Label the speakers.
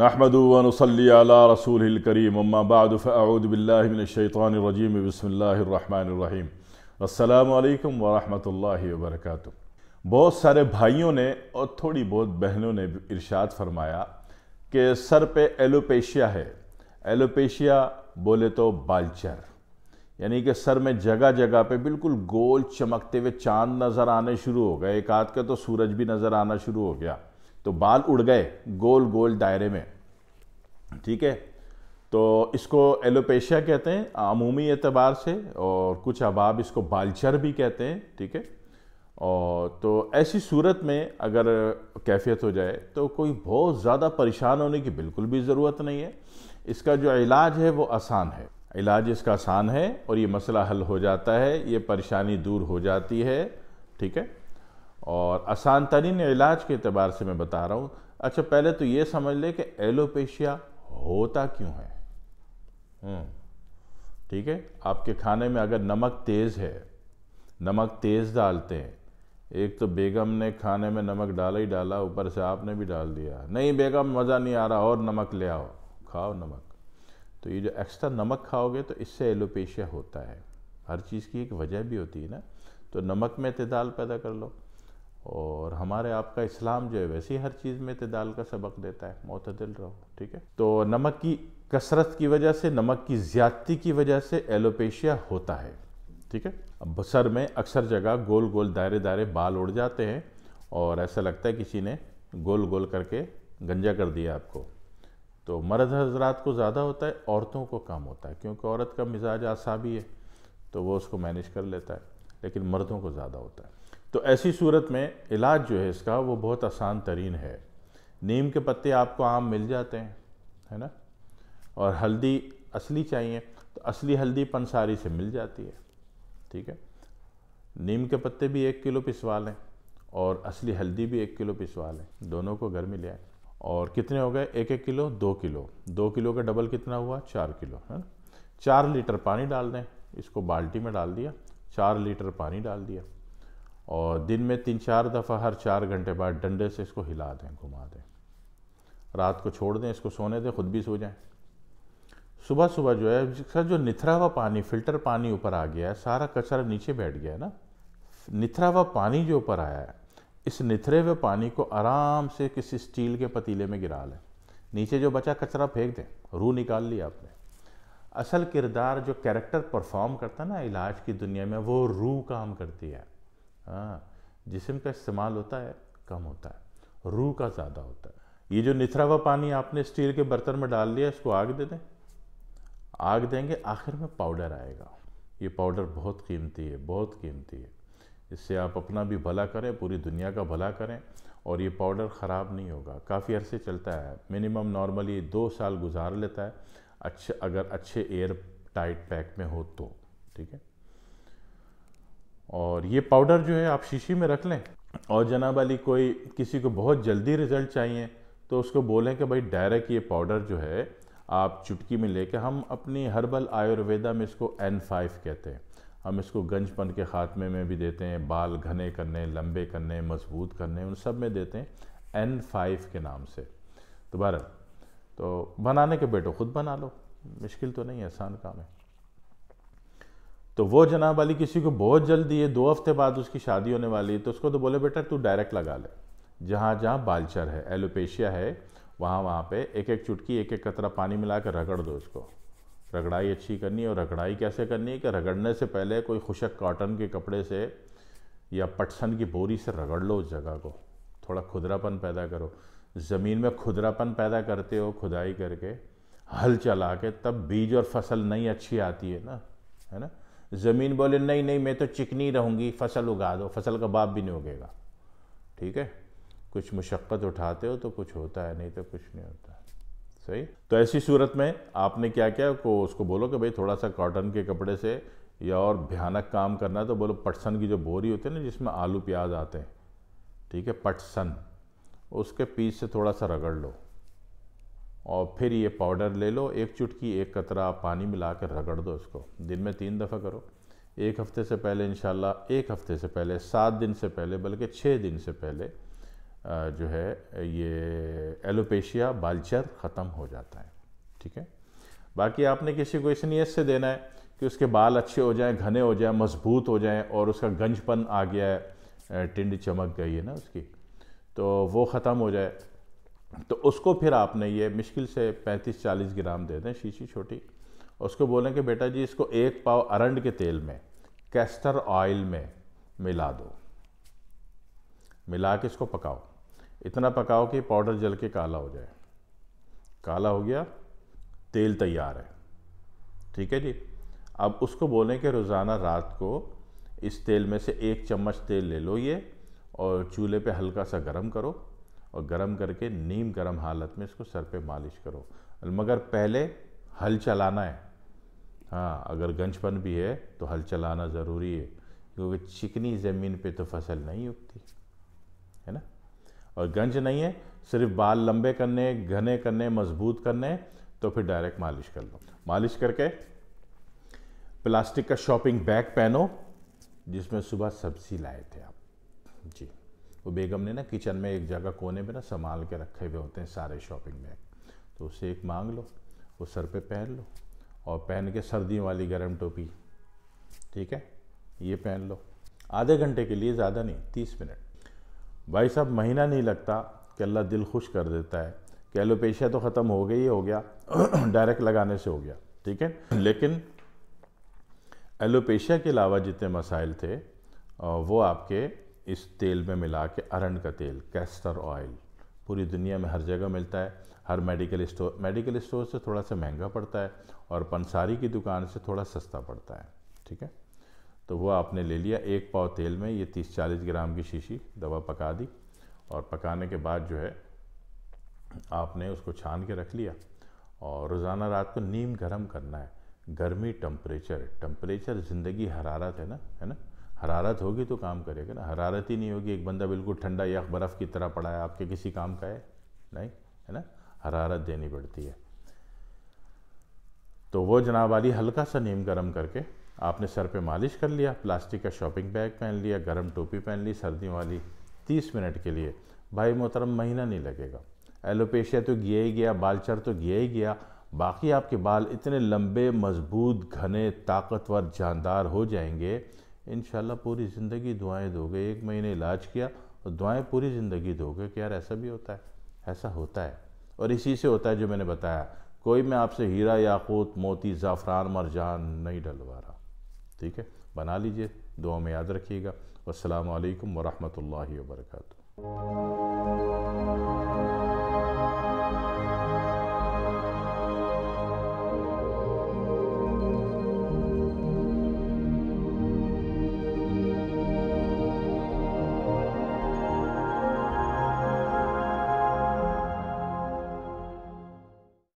Speaker 1: الله रसूल करीम السلام عليكم अल्लाम الله वर्क बहुत सारे भाइयों ने और थोड़ी बहुत बहनों ने इरशाद फरमाया कि सर पे एलोपेशिया है एलोपेशिया बोले तो बालचर यानी कि सर में जगह जगह पे बिल्कुल गोल चमकते हुए चांद नज़र आने शुरू हो गए एक आध के तो सूरज भी नज़र आना शुरू हो गया तो बाल उड़ गए गोल गोल दायरे में ठीक है तो इसको एलोपेशिया कहते हैं अमूमी एतबार से और कुछ अहबाब इसको बालचर भी कहते हैं ठीक है और तो ऐसी सूरत में अगर कैफियत हो जाए तो कोई बहुत ज़्यादा परेशान होने की बिल्कुल भी ज़रूरत नहीं है इसका जो इलाज है वो आसान है इलाज इसका आसान है और ये मसला हल हो जाता है ये परेशानी दूर हो जाती है ठीक है और आसान तरीन इलाज के अतबार से मैं बता रहा हूँ अच्छा पहले तो ये समझ ले कि एलोपेशिया होता क्यों है हम्म, ठीक है आपके खाने में अगर नमक तेज़ है नमक तेज़ डालते हैं एक तो बेगम ने खाने में नमक डाला ही डाला ऊपर से आपने भी डाल दिया नहीं बेगम मज़ा नहीं आ रहा और नमक ले आओ खाओ नमक तो ये जो एक्स्ट्रा नमक खाओगे तो इससे एलोपेशिया होता है हर चीज़ की एक वजह भी होती है ना तो नमक में अतदाल पैदा कर लो और हमारे आपका इस्लाम जो है वैसे हर चीज़ में तदाल का सबक देता है मतदिल रहो ठीक है तो नमक की कसरत की वजह से नमक की ज़्यादती की वजह से एलोपेशिया होता है ठीक है अब बसर में अक्सर जगह गोल गोल दायरे दायरे बाल उड़ जाते हैं और ऐसा लगता है किसी ने गोल गोल करके गंजा कर दिया आपको तो मर्द हजरात को ज़्यादा होता है औरतों को कम होता है क्योंकि औरत का मिजाज आसाबी है तो वो उसको मैनेज कर लेता है लेकिन मर्दों को ज़्यादा होता है तो ऐसी सूरत में इलाज जो है इसका वो बहुत आसान तरीन है नीम के पत्ते आपको आम मिल जाते हैं है ना और हल्दी असली चाहिए तो असली हल्दी पंसारी से मिल जाती है ठीक है नीम के पत्ते भी एक किलो पिसवा लें और असली हल्दी भी एक किलो पिसवा लें दोनों को घर में ले आए और कितने हो गए एक एक किलो दो किलो दो किलो का डबल कितना हुआ चार किलो है ना चार लीटर पानी डाल दें इसको बाल्टी में डाल दिया चार लीटर पानी डाल दिया और दिन में तीन चार दफ़ा हर चार घंटे बाद डंडे से इसको हिला दें घुमा दें रात को छोड़ दें इसको सोने दें खुद भी सो जाएं सुबह सुबह जो है सर जो निथरा हुआ पानी फिल्टर पानी ऊपर आ गया है सारा कचरा नीचे बैठ गया है ना निथरा हुआ पानी जो ऊपर आया है इस निथरे हुए पानी को आराम से किसी स्टील के पतीले में गिरा लें नीचे जो बचा कचरा फेंक दें रू निकाल लिया आपने असल किरदार जो कैरेक्टर परफॉर्म करता है ना इलाज की दुनिया में वो रू काम करती है हाँ, जिसम का इस्तेमाल होता है कम होता है रूह का ज़्यादा होता है ये जो निथरा हुआ पानी आपने स्टील के बर्तन में डाल लिया इसको आग दे दें आग देंगे आखिर में पाउडर आएगा ये पाउडर बहुत कीमती है बहुत कीमती है इससे आप अपना भी भला करें पूरी दुनिया का भला करें और ये पाउडर ख़राब नहीं होगा काफ़ी अरसे चलता है मिनिमम नॉर्मली दो साल गुजार लेता है अच्छे अगर अच्छे एयर टाइट पैक में हो तो ठीक है और ये पाउडर जो है आप शीशी में रख लें और जनाब अली कोई किसी को बहुत जल्दी रिज़ल्ट चाहिए तो उसको बोलें कि भाई डायरेक्ट ये पाउडर जो है आप चुटकी में लेके हम अपनी हर्बल आयुर्वेदा में इसको एन फाइव कहते हैं हम इसको गंजपन के ख़ात्मे में भी देते हैं बाल घने करने लंबे करने मजबूत करने उन सब में देते हैं एन फाइव के नाम से दोबारा तो बनाने के बेटो ख़ुद बना लो मुश्किल तो नहीं आसान काम है तो वो जनाब वाली किसी को बहुत जल्दी है दो हफ्ते बाद उसकी शादी होने वाली है तो उसको तो बोले बेटा तू डायरेक्ट लगा ले जहाँ जहाँ बालचर है एलोपेशिया है वहाँ वहाँ पे एक एक चुटकी एक एक कतरा पानी मिला कर रगड़ दो उसको रगड़ाई अच्छी करनी है और रगड़ाई कैसे करनी है कि रगड़ने से पहले कोई खुशक कॉटन के कपड़े से या पटसन की बोरी से रगड़ लो उस जगह को थोड़ा खुदरापन पैदा करो ज़मीन में खुदरापन पैदा करते हो खुदाई करके हल चला के तब बीज और फसल नहीं अच्छी आती है ना है ना ज़मीन बोले नहीं नहीं मैं तो चिकनी रहूँगी फसल उगा दो फसल का बाप भी नहीं उगेगा ठीक है कुछ मुशक्क़त उठाते हो तो कुछ होता है नहीं तो कुछ नहीं होता सही तो ऐसी सूरत में आपने क्या किया को उसको बोलो कि भाई थोड़ा सा कॉटन के कपड़े से या और भयानक काम करना तो बोलो पटसन की जो बोरी होती है ना जिसमें आलू प्याज आते हैं ठीक है पटसन उसके पीस से थोड़ा सा रगड़ लो और फिर ये पाउडर ले लो एक चुटकी एक कतरा पानी मिला कर रगड़ दो इसको दिन में तीन दफ़ा करो एक हफ़्ते से पहले इन एक हफ़्ते से पहले सात दिन से पहले बल्कि छः दिन से पहले जो है ये एलोपेशिया बालचर ख़त्म हो जाता है ठीक है बाकी आपने किसी को इस नीयत से देना है कि उसके बाल अच्छे हो जाएं घने हो जाएं मजबूत हो जाएं और उसका गंजपन आ गया है टिंड चमक गई है ना उसकी तो वो ख़त्म हो जाए तो उसको फिर आपने ये मुश्किल से 35-40 ग्राम दे दें शीशी छोटी उसको बोलें कि बेटा जी इसको एक पाव अरंड के तेल में कैस्टर ऑयल में मिला दो मिला के इसको पकाओ इतना पकाओ कि पाउडर जल के काला हो जाए काला हो गया तेल तैयार है ठीक है जी अब उसको बोलें कि रोज़ाना रात को इस तेल में से एक चम्मच तेल ले लो ये और चूल्हे पे हल्का सा गर्म करो और गर्म करके नीम गर्म हालत में इसको सर पे मालिश करो मगर पहले हल चलाना है हाँ अगर गंजपन भी है तो हल चलाना ज़रूरी है क्योंकि चिकनी ज़मीन पे तो फसल नहीं उगती है ना और गंज नहीं है सिर्फ बाल लंबे करने घने करने मजबूत करने तो फिर डायरेक्ट मालिश कर लो मालिश करके प्लास्टिक का शॉपिंग बैग पहनो जिसमें सुबह सब्जी लाए थे आप जी वो बेगम ने ना किचन में एक जगह कोने में ना संभाल के रखे हुए होते हैं सारे शॉपिंग बैग तो उससे एक मांग लो वो सर पे पहन लो और पहन के सर्दियों वाली गर्म टोपी ठीक है ये पहन लो आधे घंटे के लिए ज़्यादा नहीं तीस मिनट भाई साहब महीना नहीं लगता कि अल्लाह दिल खुश कर देता है कि एलोपेशिया तो ख़त्म हो गई हो गया डायरेक्ट लगाने से हो गया ठीक है लेकिन एलोपेशिया के अलावा जितने मसाइल थे वो आपके इस तेल में मिला के अरंड का तेल कैस्टर ऑयल पूरी दुनिया में हर जगह मिलता है हर मेडिकल स्टोर मेडिकल स्टोर से थोड़ा सा महंगा पड़ता है और पंसारी की दुकान से थोड़ा सस्ता पड़ता है ठीक है तो वो आपने ले लिया एक पाव तेल में ये तीस चालीस ग्राम की शीशी दवा पका दी और पकाने के बाद जो है आपने उसको छान के रख लिया और रोज़ाना रात को नीम गर्म करना है गर्मी टम्परेचर टम्परेचर ज़िंदगी हरारत है ना है ना हरारत होगी तो काम करेगा ना हरारत ही नहीं होगी एक बंदा बिल्कुल ठंडा या बर्फ़ की तरह पड़ा है आपके किसी काम का है नहीं है ना हरारत देनी पड़ती है तो वो जनाब आली हल्का सा नीम गर्म करके आपने सर पे मालिश कर लिया प्लास्टिक का शॉपिंग बैग पहन लिया गर्म टोपी पहन ली सर्दियों वाली तीस मिनट के लिए भाई मोहतरम महीना नहीं लगेगा एलोपेशिया तो गया ही गया बालचर तो गया ही गया बाकी आपके बाल इतने लंबे मजबूत घने ताकतवर जानदार हो जाएंगे इन पूरी ज़िंदगी दुआएं दोगे एक महीने इलाज किया और दुआएं पूरी ज़िंदगी दोगे कि यार ऐसा भी होता है ऐसा होता है और इसी से होता है जो मैंने बताया कोई मैं आपसे हीरा याकूत मोती ज़ाफ़रान मरजान नहीं डलवा रहा ठीक है बना लीजिए दुआ में याद रखिएगा वालकम वरहमल वर्का